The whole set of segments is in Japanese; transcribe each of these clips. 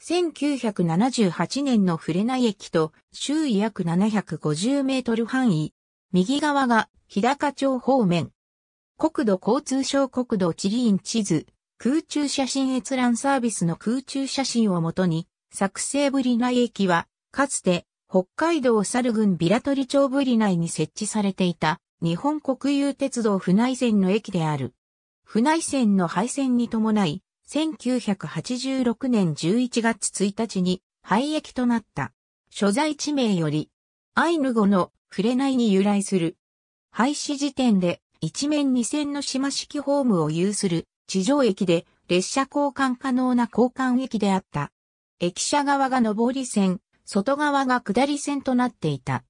1978年のフレナ駅と周囲約750メートル範囲。右側が日高町方面。国土交通省国土地理院地図、空中写真閲覧サービスの空中写真をもとに、作成ブリナ駅は、かつて北海道猿郡トリ町ブリ内に設置されていた日本国有鉄道船井線の駅である。船井線の廃線に伴い、1986年11月1日に廃駅となった。所在地名より、アイヌ語の触れないに由来する。廃止時点で一面二線の島式ホームを有する地上駅で列車交換可能な交換駅であった。駅舎側が上り線、外側が下り線となっていた。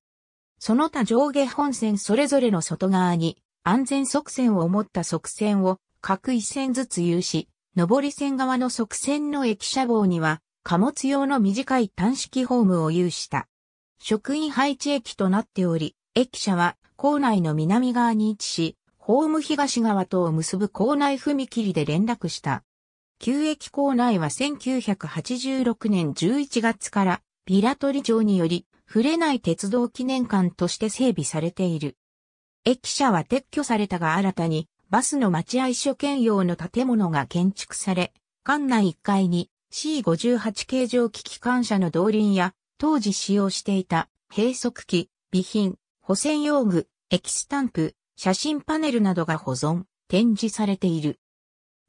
その他上下本線それぞれの外側に安全側線を持った側線を各一線ずつ有し、上り線側の側線の駅舎号には、貨物用の短い短式ホームを有した。職員配置駅となっており、駅舎は構内の南側に位置し、ホーム東側とを結ぶ構内踏切で連絡した。旧駅構内は1986年11月からビト取町により、触れない鉄道記念館として整備されている。駅舎は撤去されたが新たにバスの待合所兼用の建物が建築され、館内1階に C58 形状機機関車の動輪や、当時使用していた閉塞機、備品、補線用具、液スタンプ、写真パネルなどが保存、展示されている。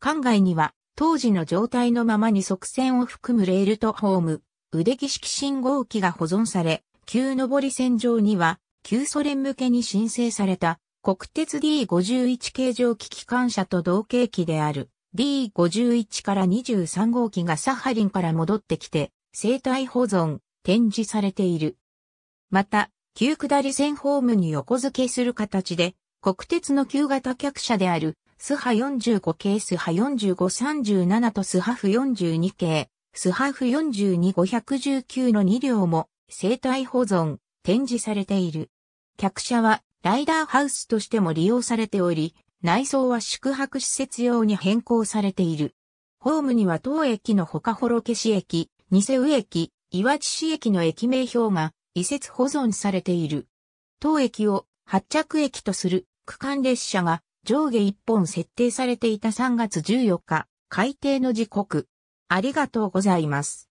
館外には、当時の状態のままに側線を含むレールとホーム、腕儀式信号機が保存され、旧上り線上には、旧ソ連向けに申請された国鉄 D51 形状機機関車と同型機である D51 から23号機がサハリンから戻ってきて生体保存、展示されている。また、旧下り線ホームに横付けする形で国鉄の旧型客車であるスハ45系スハ4537とスハフ42系スハフ42519の2両も生体保存、展示されている。客車はライダーハウスとしても利用されており、内装は宿泊施設用に変更されている。ホームには当駅のほか幌市駅、ニセウ駅、岩地市駅の駅名表が移設保存されている。当駅を発着駅とする区間列車が上下1本設定されていた3月14日、改定の時刻。ありがとうございます。